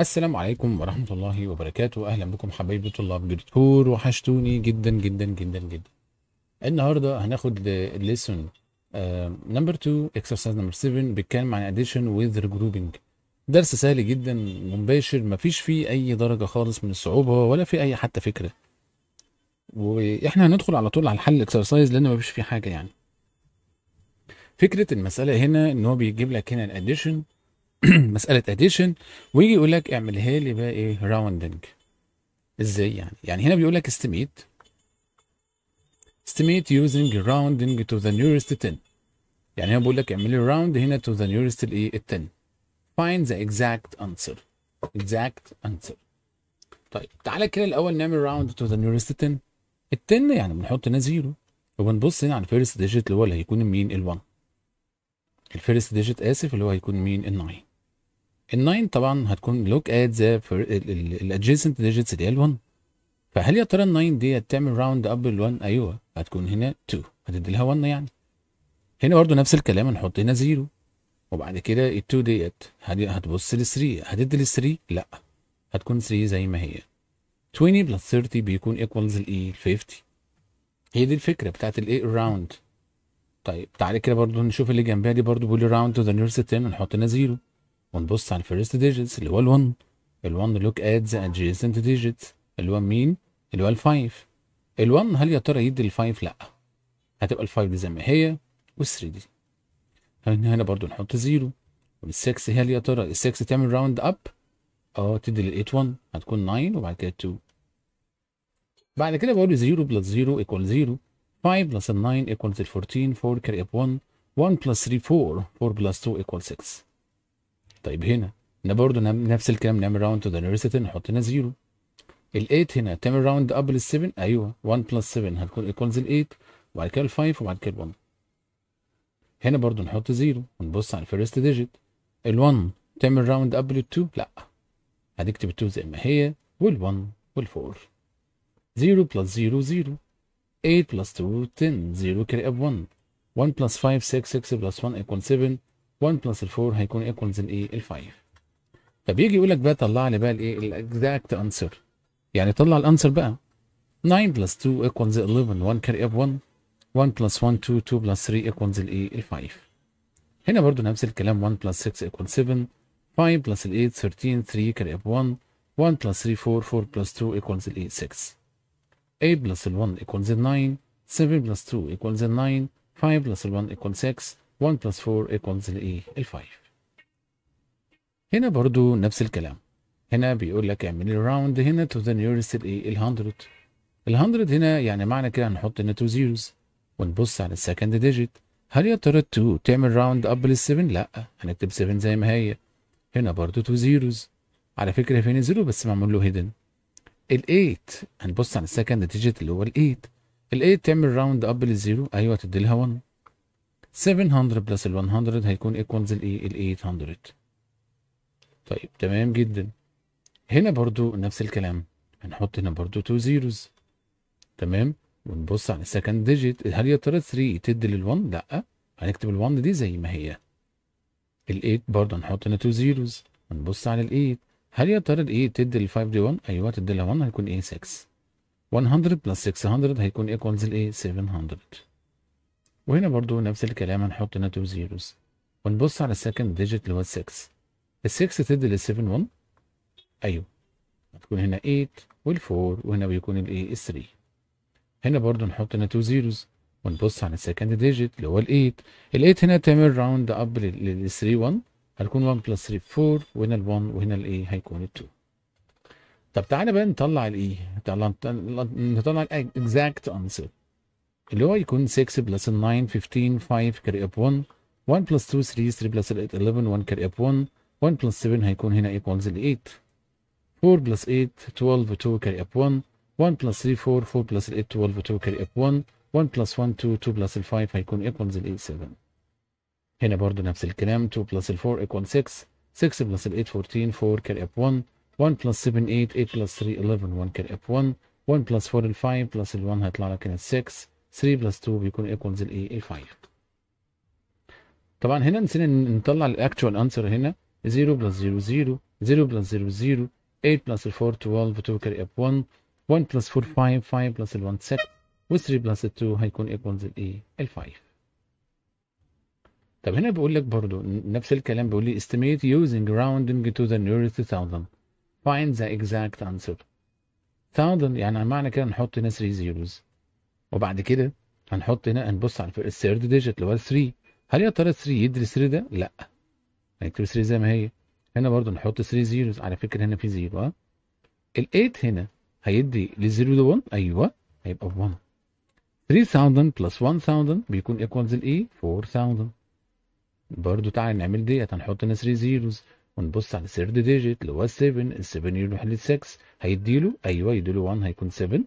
السلام عليكم ورحمة الله وبركاته أهلا بكم حبايبي طلاب جريد وحشتوني جدا جدا جدا جدا النهاردة هناخد ليسون نمبر 2 اكسرسايز نمبر 7 بيتكلم عن اديشن وذ regrouping درس سهل جدا مباشر مفيش فيه أي درجة خالص من الصعوبة ولا في أي حتى فكرة وإحنا هندخل على طول على الحل الاكسرسايز لأن مفيش فيه حاجة يعني فكرة المسألة هنا إن هو بيجيب لك هنا الاديشن مساله اديشن ويجي يقول لك اعملها لي بقى ايه راوندنج ازاي يعني يعني هنا بيقول لك استيميت استيميت يوزنج راوندنج تو ذا نيرست 10 يعني هنا بيقول لك اعمل لي راوند هنا تو ذا نيرست الايه ال 10 فايند ذا اكزاكت انسر اكزاكت انسر طيب تعالى كده الاول نعمل راوند تو ذا نيرست 10 ال 10 يعني بنحط هنا زيرو وبنبص هنا على الفيرست ديجيت اللي هو اللي هيكون مين ال 1 الفيرست ديجيت اسف اللي هو هيكون مين ال 9 ال9 طبعا هتكون لوك ات ذا الادجيسنت ديجيتس اللي هي ال1 فهل يا ترى ال9 دي تعمل راوند اب ال1 ايوه هتكون هنا 2 هتدي لها 1 يعني هنا برضه نفس الكلام هنحط هنا 0 وبعد كده ال2 ديت هتبص لل 3 هتدي لل 3 لا هتكون 3 زي ما هي 20 بلس 30 بيكون ايكوالز ال 50 e هي دي الفكره بتاعت الايه الراوند طيب تعالى كده برضه نشوف اللي جنبها دي برضه بيقول راوند تو ذا نيرست 10 هنحط هنا 0 ونبص على الفيرست ديجيتس اللي هو ال1 ال1 لوك ات ذا ادجيسنت ديجيتس ال1 مين اللي هو ال5 ال1 هل يا ترى يدي ال5 لا هتبقى ال5 دي زي ما هي وال3 دي هنا هنا برضو نحط زيرو وال6 هل يا ترى ال6 تعمل راوند اب اه تدي لل8 1 هتكون 9 وبعد كده 2 بعد كده بقول 0 بلس 0 ايكوال 0 5 بلس 9 ايكوال 14 4 كاري اب 1 1 بلس 3 4 4 بلس 2 ايكوال 6 طيب هنا برضه نعم- نفس الكلام نعمل راوند تو ذا نيرست نحط هنا زيرو ال 8 هنا تعمل راوند اب لل 7 ايوه 1 بلس 7 هتكون ايكوالز ال 8 وبعد كده ال 5 وبعد كده ال 1 هنا برضو نحط زيرو ونبص على الفيرست ديجيت ال 1 تعمل راوند اب لل 2 لا هنكتب ال 2 زي ما هي وال 1 وال 4 0 بلس 0 0 8 بلس 2 10 0 كاري اب 1 1 بلس 5 6 6 بلس 1 ايكوال 7 1 بلس ال 4 هيكون ايكوالز الايه ال 5 طب يجي يقول لك بقى طلع لي بقى الايه الاكزاكت انسر يعني طلع الانسر بقى 9 بلس 2 ايكوالز 11 1 كاري اب 1 1 بلس 1 2 2 بلس 3 ايكوالز الايه ال 5 هنا برضو نفس الكلام 1 بلس 6 ايكوال 7 5 بلس ال 8 13 3 كاري اب 1 1 بلس 3 4 4 بلس 2 ايكوالز ال 6 8 بلس 1 ايكوالز 9 7 بلس 2 ايكوالز 9 5 بلس 1 ايكوال 6 1 plus 4 equals الايه 5 e, هنا برضو نفس الكلام هنا بيقول لك اعمل الراوند هنا to the nearest الايه ال 100 ال 100 هنا يعني معنى كده هنحط هنا تو زيروز ونبص على السكند ديجيت هل يا ترى 2 تعمل راوند اب لل 7 لا هنكتب 7 زي ما هي هنا برضو تو زيروز على فكره فين الزيرو بس معمول له هيدن ال 8 هنبص على السكند ديجيت اللي هو ال 8 ال 8 تعمل راوند اب للزيرو ايوه تدي لها 1 700 بلس ال 100 هيكون ايكوالز الايه ال 800 إيه- طيب تمام جدا هنا برضو نفس الكلام هنحط هنا برضو تو زيروز تمام ونبص على السكند ديجيت هل يا ترى 3 تدي لل1 لا هنكتب ال1 دي زي ما هي ال8 برضه هنحط هنا تو زيروز ونبص على ال8 هل يا ترى ال8 تدي لل5 دي 1 ايوه تدي لها 1 هيكون ايه 6 100 بلس 600 هيكون ايكوالز الايه 700 وهنا برضو نفس الكلام هنحط هنا 2 زيروز ونبص على السكند ديجيت اللي هو 6 ال 6 تدي لل 7 1 ايوه هتكون هنا 8 وال 4 وهنا بيكون الايه ال 3 هنا برضو نحط هنا 2 زيروز ونبص على السكند ديجيت اللي هو ال 8 ال 8 هنا تعمل راوند اب لل 3 1 هتكون 1 بلس 3 4 وهنا ال 1 وهنا الايه هيكون ال 2 طب تعالى بقى نطلع الايه e. نطلع نطلع الاكزاكت انسر اللي هو يكون 6 بلس 9 15 5 كاري اب 1 1 بلس 2 3 3 بلس 8 11 1 كاري اب 1 1 بلس 7 هيكون هنا ايكوالز ل 8 4 بلس 8 12 2 كاري اب 1 1 بلس 3 4 4 بلس 8 12 2 كاري اب 1 1 بلس 1 2 2 بلس 5 هيكون ايكوالز ل 7 هنا برضه نفس الكلام 2 بلس 4 ايكوال 6 6 بلس 8 14 4 كاري اب 1 1 بلس 7 8 8 بلس 3 11 1 كاري اب 1 1 بلس 4 5 بلس 1 هيطلع لك هنا 6 3 بلس 2 بيكون ايكوالز الايه؟ ال 5 طبعا هنا نسينا نطلع الاكتوال انسر هنا 0 بلس 0 0 0 بلس 0 0 8 بلس 4 12 2 كاري اب 1 1 بلس 4 5 5 بلس 1 6 و 3 بلس 2 هيكون ايكوالز الايه؟ ال 5 طب هنا بيقول لك برضه نفس الكلام بيقول لي estimate using rounding to the nearest thousand find the exact answer 1000 يعني معنى كده نحط هنا 3 زيروز وبعد كده هنحط هنا هنبص على الثيرد ديجيت اللي هو 3 هل يا ترى 3 يدري 3 ده؟ لا هنكتب يعني 3 زي ما هي هنا برضو نحط 3 زيروز على فكره هنا في زيرو اه ال 8 هنا هيدي للزيرو ده 1 ايوه هيبقى 1 3000 بلس 1000 بيكون ايكوالز لايه؟ 4000 برضو تعالى نعمل ديت هنحط هنا 3 زيروز ونبص على الثيرد ديجيت اللي هو 7 ال 7 يروح لل 6 هيدي له ايوه يدي له 1 هيكون 7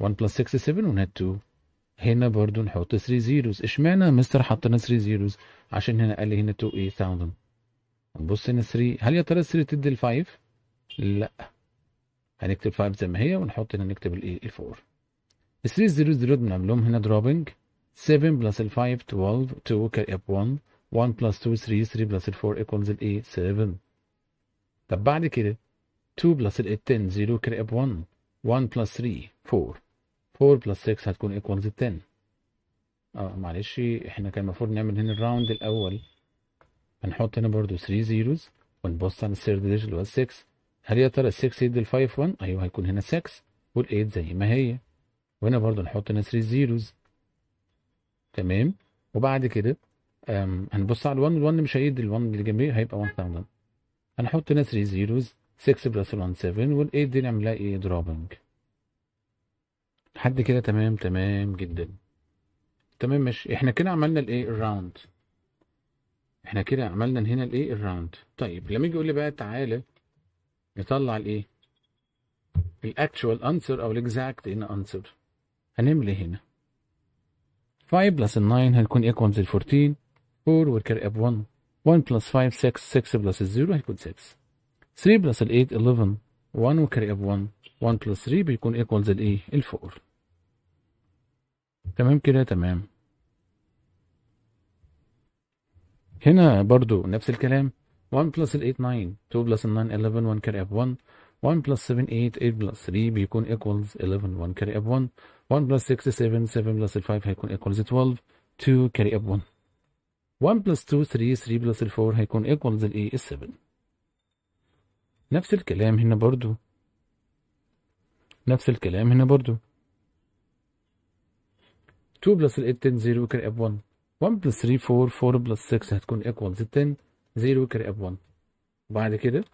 1 بلس 6 7 ونهاد 2 هنا برضو نحط 3 زيروز اشمعنى مستر حطنا 3 زيروز عشان هنا قال لي هنا 2 8,000 نبص هنا 3 هل يا ترى 3 تدي ال 5 لا هنكتب 5 زي ما هي ونحط هنا نكتب ال 4 3 زيروز دول بنعمل لهم هنا دروبنج 7 بلس ال 5 12 2 كاري اب 1 1 بلس 2 3 3 بلس ال 4 ايكوالز ال 7 طب بعد كده 2 بلس ال 10 0 كاري اب 1 1 بلس 3 4 4 بلس 6 هتكون ايكوالز 10 اه معلش احنا كان المفروض نعمل هنا الراوند الاول هنحط هنا برضو 3 زيروز ونبص على الثيرد ديجيت اللي هو 6 هل يا ترى 6 يدي ال 5 1 ايوه هيكون هنا 6 وال 8 زي ما هي وهنا برضو نحط هنا 3 زيروز تمام وبعد كده هنبص على ال1 ال1 مش هيدي ال1 اللي جنبيه هيبقى 1000 هنحط هنا 3 زيروز 6 بلس 1 7 وال 8 دي نعملها ايه دروبنج لحد كده تمام تمام جدا تمام ماشي احنا كده عملنا الايه الراوند احنا كده عملنا هنا الايه الراوند طيب لما يجي يقول لي بقى تعالى نطلع الايه الاكتوال انسر او الاكزاكت ان انسر هنعمل ايه هنا 5 بلس 9 هتكون ايكوالز ال 14 4 والكاري اب 1 1 بلس 5 6 6 بلس 0 هيكون 6 3 بلس 8 11 1 وكاري اب 1 1 بلس 3 بيكون ايكوالز الايه ال 4 تمام كده تمام هنا برضو نفس الكلام 1 بلس 8 9 2 بلس 9 11 1 كاري اب 1 1 بلس 7 8 8 بلس 3 بيكون equals 11 1 كاري اب 1 1 بلس 6 7 7 بلس 5 هيكون equals 12 2 كاري اب 1 1 بلس 2 3 3 بلس 4 هيكون equals الايه 7 نفس الكلام هنا برضو نفس الكلام هنا برضو 2 بلس ال 8 10 0 كاري اب 1 1 بلس 3 4 4 بلس 6 هتكون ايكوالز 10 0 كاري اب 1 وبعد كده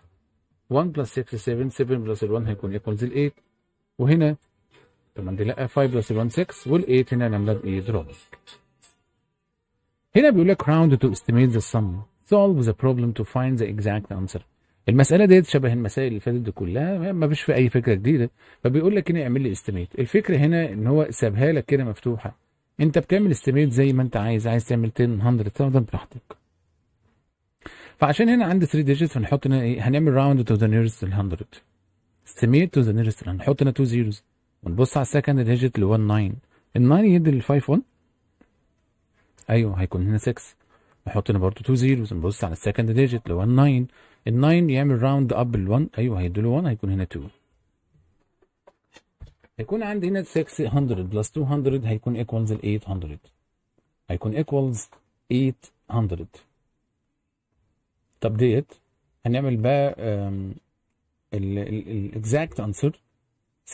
1 بلس 6 7 7 بلس ال 1 هيكون ايكوالز ال 8 وهنا طبعا دي لا 5 بلس ال 1 6 وال 8 هنا هنعملها بايه دروب هنا بيقول لك راوند تو استيميت ذا سم سولف ذا بروبلم تو فايند ذا اكزاكت انسر المساله ديت شبه المسائل اللي فاتت دي كلها ما فيش في اي فكره جديده فبيقول لك هنا اعمل لي استيميت الفكره هنا ان هو سابها لك كده مفتوحه انت بتعمل استيميت زي ما انت عايز عايز تعمل 10 100 براحتك فعشان هنا عندي 3 ديجيتس هنحط هنا ايه هنعمل راوند تو ذا نيرست 100 استيميت تو ذا نيرست هنحط هنا 2 زيروز ونبص على السكند ديجيت اللي هو 9 ال 9 يدي ال 5 1 ايوه هيكون هنا 6 نحط هنا برضه 2 زيروز نبص على السكند ديجيت اللي هو 9 ال 9 يعمل راوند اب ال 1 ايوه هيدي له 1 هيكون هنا 2 هيكون عندي هنا 600 بلس 200 هيكون ايكوالز ال 800 هيكون ايكوالز 800 طب ديت هنعمل بقى الاكزاكت انسر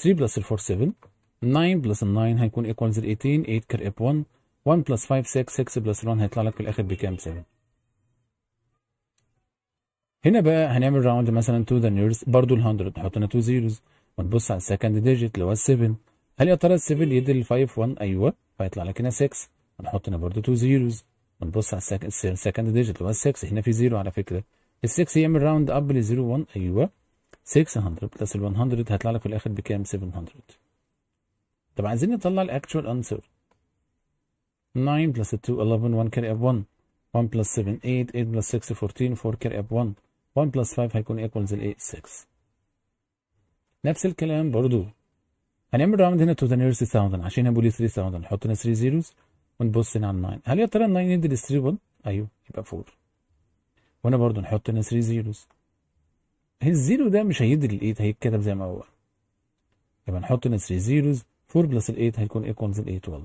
3 بلس 4 7 9 بلس 9 هيكون ايكوالز ال 18 8 كرئب 1 1 بلس 5 6 6 بلس 1 هيطلع لك في الاخر بكام 7 هنا بقى هنعمل راوند مثلا تو ذا نيرس برضه ال 100 نحط هنا تو زيروز ونبص على السكند ديجيت اللي هو ال7 هل يا ترى ال7 يدي ال5 1 ايوه فيطلع لك هنا 6 هنحط هنا برده 2 زيروز ونبص على السكند ديجيت اللي هو ال6 هنا في 0 على فكره ال6 يعمل راوند اب ل 0 1 ايوه 600 بلس ال 100 هيطلع لك في الاخر بكام 700 طب عايزين نطلع الاكتوال انسر 9 بلس 2 11 1 كاري اب 1 1 بلس 7 8 8 بلس 6 14 4 كاري اب 1 1 بلس 5 هيكون ايكوالز ل 6 نفس الكلام برضو هنعمل راوند هنا تو ذا 1000 عشان هنا بولي 3000 نحط هنا 3 زيروز ونبص هنا على 9 هل يا ترى 9 يدي لل 3 1 ايوه يبقى 4 وهنا برضو نحط هنا 3 زيروز الزيرو ده مش هيدي لل 8 هيتكتب زي ما هو يبقى نحط هنا 3 زيروز 4 بلس ال 8 هيكون ايكوالز ال 12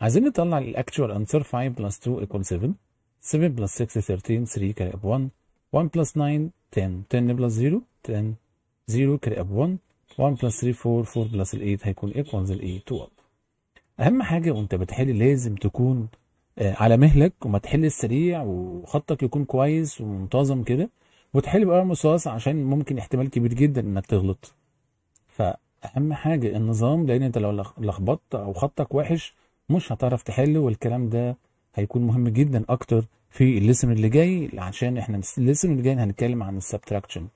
عايزين نطلع الاكتوال انسر 5 بلس 2 ايكوال 7 7 بلس 6 13 3 كاري اب 1 1 بلس 9 10 10 بلس 0 10 0 كاري اب 1 1 بلس 3 4 4 بلس 8 هيكون ايكوالز ال 8 2 اب اهم حاجه وانت بتحل لازم تكون آه، على مهلك وما تحل السريع وخطك يكون كويس ومنتظم كده وتحل بقلم رصاص عشان ممكن احتمال كبير جدا انك تغلط فاهم حاجه النظام لان انت لو لخبطت او خطك وحش مش هتعرف تحل والكلام ده هيكون مهم جدا اكتر في الليسن اللي جاي عشان احنا الليسن اللي جاي هنتكلم عن السبتراكشن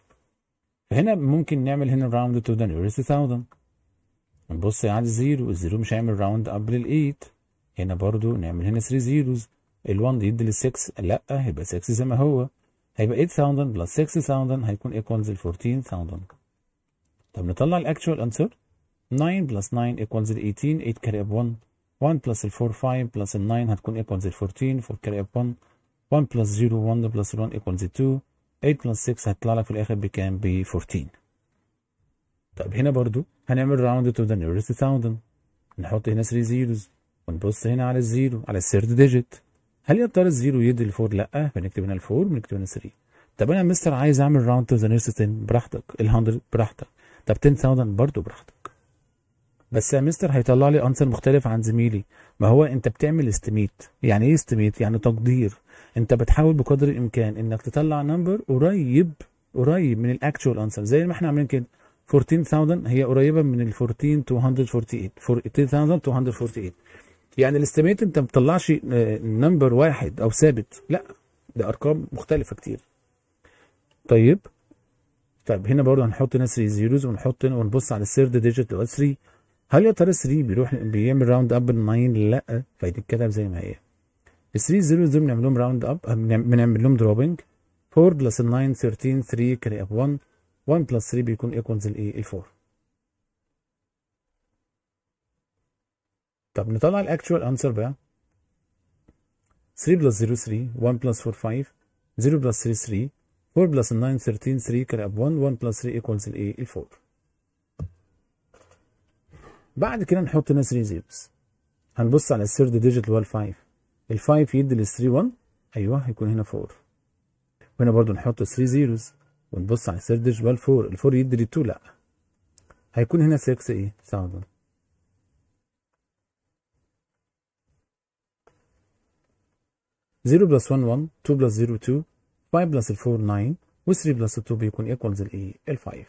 فهنا ممكن نعمل هنا الراوند تو ذا نيرست 1000 نبص على الزيرو الزيرو مش هيعمل راوند اب لل 8 هنا برضو نعمل هنا 3 زيروز ال1 يدي لل 6 لا هيبقى 6 زي ما هو هيبقى 8000 بلس 6000 هيكون ايكوالز ل 14000 طب نطلع الاكشوال انسر 9 بلس 9 ايكوالز ل 18 8 كاري اب 1 1 بلس ال 4 5 بلس ال 9 هتكون ايكوالز ل 14 4 كاري اب 1 1 بلس 0 1 بلس 1 ايكوالز 2 8 بلس 6 هتطلع لك في الاخر بكام ب 14 طب هنا برضو هنعمل راوند تو ذا نيرست 1000 نحط هنا 3 زيروز ونبص هنا على الزيرو على الثيرد ديجيت هل يا ترى الزيرو يدي الفور لا بنكتب هنا الفور بنكتب هنا 3 طب انا يا مستر عايز اعمل راوند تو ذا نيرست 10 براحتك ال100 براحتك طب 10000 برضو براحتك بس يا مستر هيطلع لي انسر مختلف عن زميلي ما هو انت بتعمل استيميت يعني ايه استيميت يعني تقدير انت بتحاول بقدر الامكان انك تطلع نمبر قريب قريب من الاكتشوال انسر زي ما احنا عاملين كده 14000 هي قريبه من ال 14248 14248 يعني الاستيميت انت ما بتطلعش نمبر آه، واحد او ثابت لا ده ارقام مختلفه كتير طيب طيب هنا برضه هنحط 3 زيروز ونحط هنا ونبص على الثيرد ديجيت اللي هو 3 هل يا ترى 3 بيروح بيعمل راوند اب ل 9 لا فيتكتب زي ما هي ال 3 0 دول بنعمل لهم راوند اب بنعمل لهم دروبنج 4 بلس ال 9 13 3 كاري اب 1 1 بلس 3 بيكون ايكوالز الايه ال 4 طب نطلع الاكتشوال انسر بقى 3 بلس 0 3 1 بلس 4 5 0 بلس 3 3 4 بلس 9 13 3 كاري اب 1 1 بلس 3 ايكوالز ال 4 بعد كده نحط هنا 3 زيروز هنبص على الثيرد ديجيت اللي هو ال 5 ال5 يدي لل 3 1 ايوه هيكون هنا 4 وهنا برضو نحط 3 زيروز ونبص على الثيرد بقى 4 ال 4 يدي لل 2 لا هيكون هنا 6 ايه 7 0 بلس 1 1 2 بلس 0 2 5 بلس 4 9 و3 بلس 2 بيكون ايكوالز الايه ال 5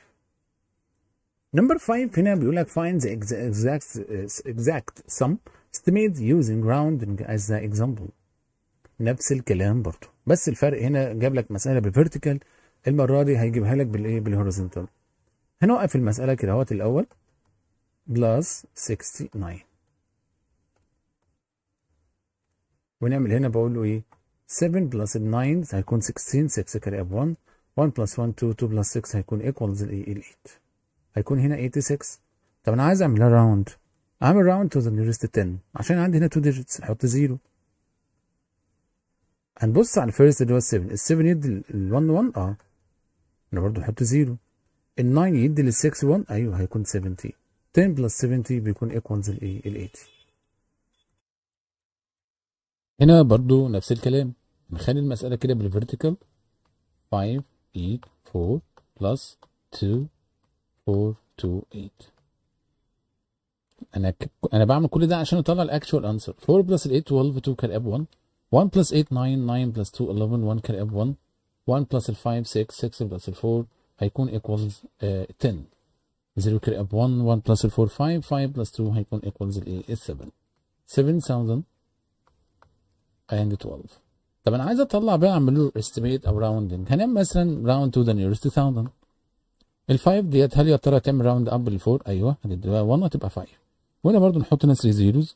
نمبر 5 هنا بيقول لك find the اكزاكت exact sum استميد يوزنج جراوندنج از اكزامبل نفس الكلام برضو بس الفرق هنا جاب لك مسألة بالفيرتيكال المرة دي هيجيبها لك بالايه بالهوريزونتال هنوقف المسألة كده اهوت الأول بلس 69 ونعمل هنا بقول له ايه 7 بلس 9 هيكون 16 6 كاري اب 1 1 بلس 1 2 2 بلس 6 هيكون ايكوالز الايه ال 8 هيكون هنا 86 طب انا عايز اعملها راوند اعمل راوند تو ذا نيرست 10 عشان عندي هنا 2 ديجيتس احط 0 هنبص على الفيرست اللي هو 7 ال 7 يدي ال 1 1 اه انا برضه احط 0 ال 9 يدي لل 6 1 ايوه هيكون 70 10 بلس 70 بيكون ايكوالز ال 80 هنا برضه نفس الكلام نخلي المسألة كده بالفيرتيكال 5 8 4 بلس 2 4 2 8 انا ك... انا بعمل كل ده عشان اطلع الاكشوال انسر 4 بلس 8 12 2 كالاب 1 1 بلس 8 9 9 بلس 2 11 1 كالاب 1 1 بلس ال 5 6 6 بلس ال 4 هيكون ايكوالز 10 0 كالاب 1 1 بلس ال 4 5 5 بلس 2 هيكون ايكوالز ال 7 7000 and 12 طب انا عايز اطلع بقى اعمل له استيميت او راوندنج هنعمل مثلا راوند تو ذا نيرست 1000 ال 5 ديت هل يا ترى تعمل راوند اب لل 4 ايوه هتديها 1 هتبقى 5 وهنا برضو نحط ناس زيروز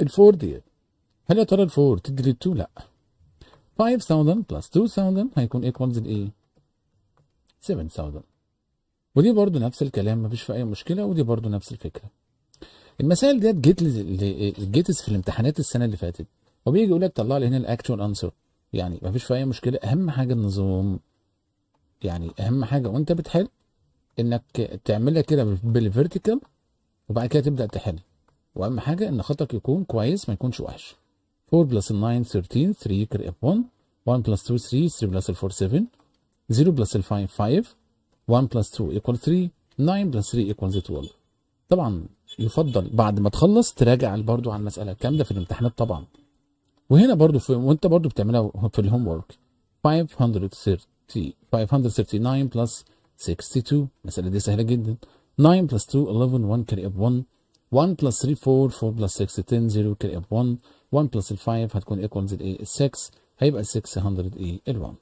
الفور ديت هل يا ترى الفور تدري 2 لا 5000 بلس 2000 هيكون ايكوالز لايه 7000 ودي برضو نفس الكلام مفيش في اي مشكله ودي برضو نفس الفكره المسائل ديت جيت جيتس في الامتحانات السنه اللي فاتت وبيجي يقول لك طلع لي هنا الاكتوال انسر يعني مفيش في اي مشكله اهم حاجه النظام يعني اهم حاجه وانت بتحل انك تعملها كده بالفيرتيكال وبعد كده تبدا تحل واهم حاجه ان خطك يكون كويس ما يكونش وحش 4 بلس 9 13 3 يكر اب 1 بلس 2 3 3 بلس 4 7 0 بلس 5 5 1 بلس 2 يكوال 3 9 بلس 3 يكوال 12 طبعا يفضل بعد ما تخلص تراجع برضو على المساله الكلام ده في الامتحانات طبعا وهنا برضو في وانت برضو بتعملها في الهوم ورك 530 539 بلس 62 المساله دي سهله جدا 9 plus 2 11 1 carry up 1 1 plus 3 4 4 plus 6 10 0 carry up 1 1 plus 5 هتكون equals ال 6 هيبقى 600 ايه ال 1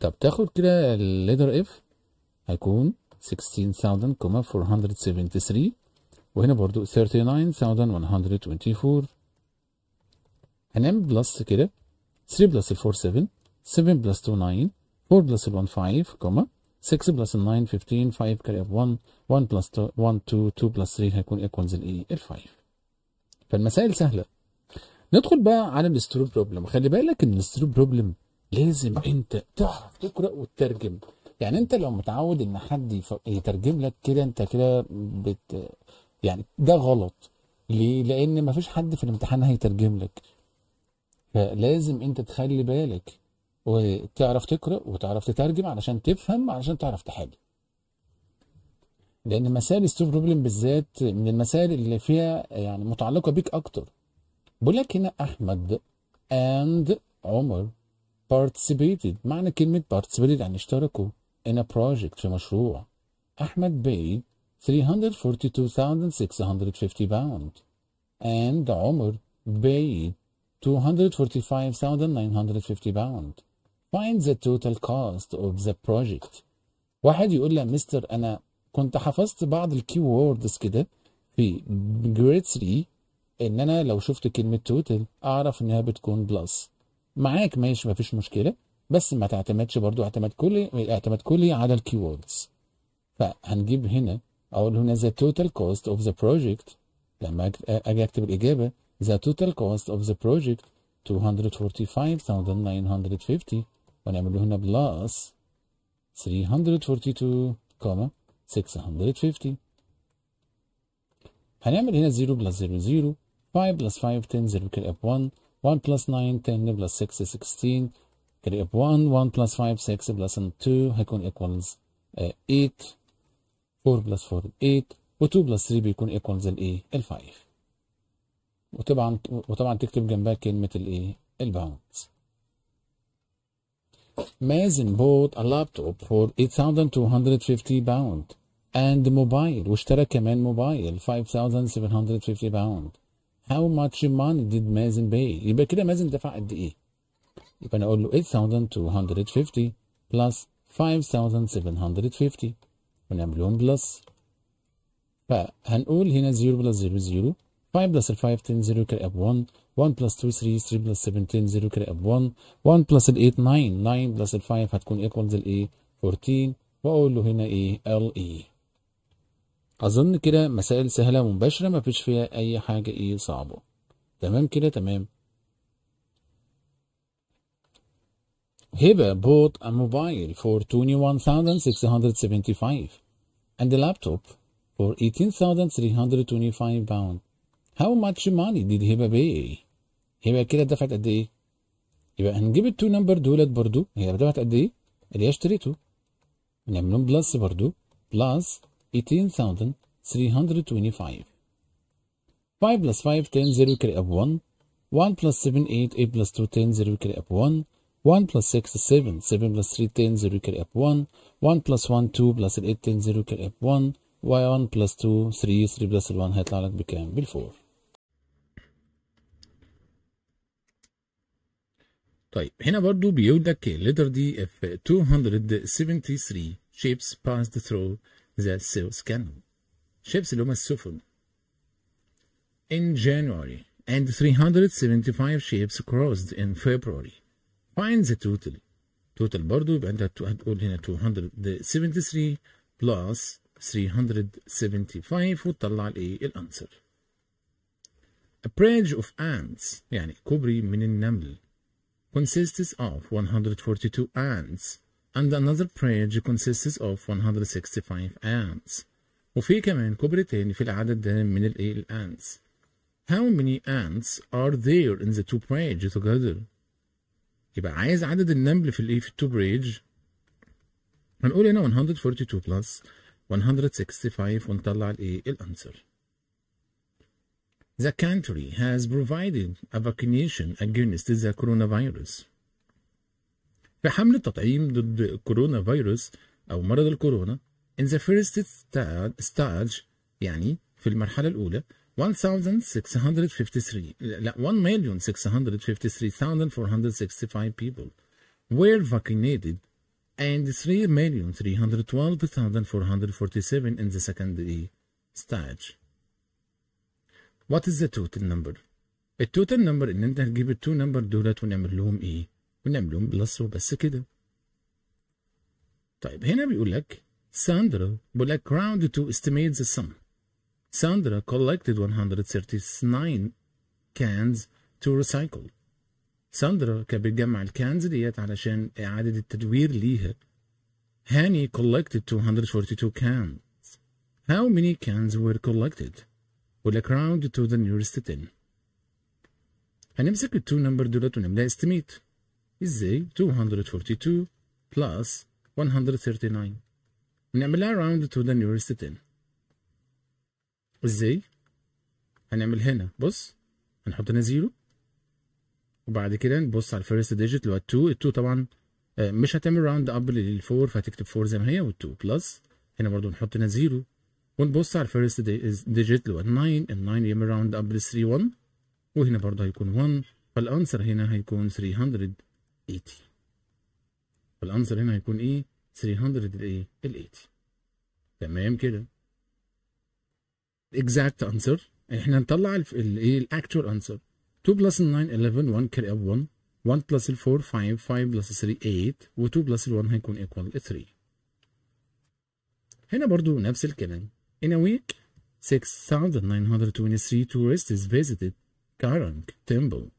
طب تاخد كده الليدر اف هيكون 16473 وهنا برضو 39124 هنعمل بلس كده 3 بلس 4 7 7 بلس 2 9 4 بلس 1 5 6 بلس 9 15 5 كاري 1 1 بلس 1 2 2 بلس 3 هيكون ايكوالز ال 5 e, فالمسائل سهله ندخل بقى على الاسترو بروبلم خلي بالك ان الاسترو بروبلم لازم انت تعرف تقرا وتترجم يعني انت لو متعود ان حد يترجم لك كده انت كده بت يعني ده غلط ليه لان مفيش حد في الامتحان هيترجم لك فلازم انت تخلي بالك وتعرف تقرأ وتعرف تترجم علشان تفهم علشان تعرف تحل لأن مسائل ستوب بروبلم بالذات من المسائل اللي فيها يعني متعلقة بيك أكتر بقول لك هنا أحمد اند عمر participated معنى كلمة participated يعني اشتركوا in a project في مشروع أحمد paid 342,650 pound and عمر paid 245,950 pound find the total cost of the project واحد يقول لي مستر انا كنت حفظت بعض الكي ووردز كده في جريد 3 ان انا لو شفت كلمه توتال اعرف انها بتكون بلس معاك ماشي مفيش مشكله بس ما تعتمدش برضو اعتماد كلي اعتماد كلي على الكي ووردز فهنجيب هنا اقول هنا the total cost of the project لما اجي اكتب الاجابه the total cost of the project 245,950 ونعمل له هنا بلس 342 650 هنعمل هنا 0 بلس 0 0 5 بلس 5 10 0 كري اب 1 1 بلس 9 10 بلس 6 16 كري اب 1 1 بلس 5 6 بلس 2 هيكون ايكوالز 8 4 بلس 4 8 و2 بلس 3 بيكون ايكوالز الايه 5 وطبعا وطبعا تكتب جنبها كلمه الايه الباوند Mazin bought a laptop for 8,250 pound and the mobile, واشترى كمان mobile, 5,750 pound. How much money did Mazin pay? يبقى كده Mazin دفع قد إيه؟ يبقى أنا أقول له 8,250 plus 5,750 ونعملهم بلس فهنقول هنا 0 بلس 0 0 5 5 10 0 1 1 بلس 2 3 3 بلس 7 10 0 كده 1 1 بلس 8 9 9 بلس 5 هتكون ايكوالز الايه 14 واقول له هنا ايه ال اي e. اظن كده مسائل سهله مباشره ما فيش فيها اي حاجه ايه صعبه تمام كده تمام هبه bought a mobile for 21,675 and لابتوب laptop for 18,325 pounds. How much money did Hiba pay? يبقى كده دفعت قد ايه يبقى هنجيب التو نمبر دولت برضو هي دفعت قد ايه اللي هي اشتريته نعمل لهم بلس برضو بلس 18325 5 بلس 5 10 0 كري اب 1 1 بلس 7 8 8 بلس 2 10 0 كري اب 1 1 plus 6 7, 7 plus 3 10, 0 1, 1 plus 1 2 plus 8 10, 0 1, y1 plus 2 3, 3 plus 1 هيطلع لك بكام؟ بالفور. طيب هنا برضو بيودك الليتر دي اف 273 شيبس باست ثرو ذا سيلز كانون شيبس اللي هم السفن in January and 375 ships crossed in February. Find the total. Total برضو يبقى انت هتقول هنا 273 plus 375 وتطلع الايه الانسر. A bridge of ants يعني كوبري من النمل consists of 142 ants, and another bridge consists of 165 ants. ants. How many ants are there in the two bridges together? يبقى عايز عدد النمل في الايه في التو بريدج هنقول هنا 142 بلس 165 ونطلع الايه answer the country has provided a vaccination against the coronavirus. في حملة تطعيم ضد كورونا فيروس أو مرض الكورونا in the first stage يعني في المرحلة الأولى 1653 لا 1,653,465 people were vaccinated and 3,312,447 in the second stage. وات از ذا توتال نمبر التوتال نمبر ان انت هتجيب التو نمبر دولت ونعمل لهم ايه ونعمل لهم بلس وبس كده طيب هنا بيقول لك ساندرا بيقول لك round to estimate the sum ساندرا collected 139 cans to recycle ساندرا كانت بتجمع الكانز ديت علشان إعادة التدوير ليها هاني collected 242 cans how many cans were collected والأكراوند to the nearest 10 هنمسك التو نمبر دولت ونملى استميت ازاي 242 بلس 139 ونعملها round to the nearest 10 ازاي هنعمل هنا بص هنحط هنا 0 وبعد كده نبص على الفيرست ديجيت اللي هو 2 ال 2 طبعا آه، مش هتعمل راوند اب لل 4 فهتكتب 4 زي ما هي وال 2 بلس هنا برضو نحط هنا 0 ونبص على الفيرست ديجيت اللي هو 9 ال 9 يم اراوند اب ل 3 1 وهنا برضه هيكون 1 فالانسر هنا هيكون 380 فالانسر هنا هيكون ايه 380. تمام كده الاكزاكت انسر احنا نطلع الايه الاكتوال انسر 2 بلس 9 11 1 كاري اب 1 1 بلس 4 5 5 بلس 3 8 و2 بلس 1 هيكون ايكوال 3 هنا برضه نفس الكلام In a week, 6,923 tourists visited Karang Temple.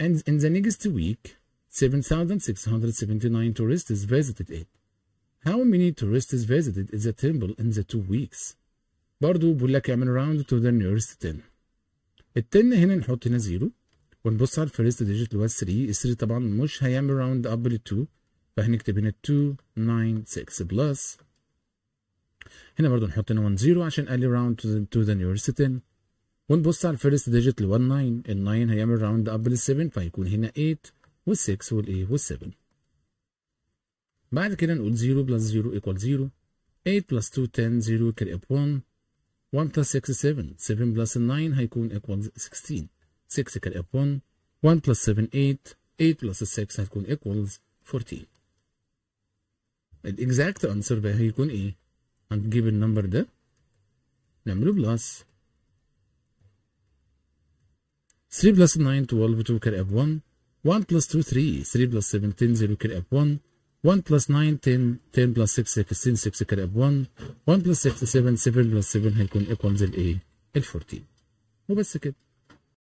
And in the next week, 7,679 tourists visited it. How many tourists visited the temple in the two weeks? برضو بقول لك اعمل round to the nearest 10. ال 10 هنا نحط هنا 0 ونبص على الفيرست ديجيت اللي هو 3 it 3 طبعا مش هيعمل راوند اب لل 2 فهنكتب هنا 2 9 6 بلس هنا برضو نحط هنا 1 0 عشان لي round to the nearest 10 ونبص على الفيرست ديجيت ال 1 ال 9 ال 9 هيعمل راوند اب لل 7 فهيكون هنا 8 وال 6 وال 8 وال 7 بعد كده نقول 0 بلس 0 ايكوال 0 8 بلس 2 10 0 كري اب 1 1 بلس 6 7 7 بلس 9 هيكون ايكوال 16 6 كري اب 1 1 بلس 7 8 8 بلس 6 هتكون ايكوالز 14 الاكزاكت انسر بقى هيكون ايه؟ هنجيب النمبر ده نعمله بلس 3 بلس 9 12 2 كاري اب 1 1 بلس 2 3 3 بلس 7 10 0 كاري اب 1 1 بلس 9 10 10 بلس 6 16 6 كاري اب 1 1 بلس 6 7 7 بلس 7 هيكون ايكوالز لايه؟ ال 14 وبس كده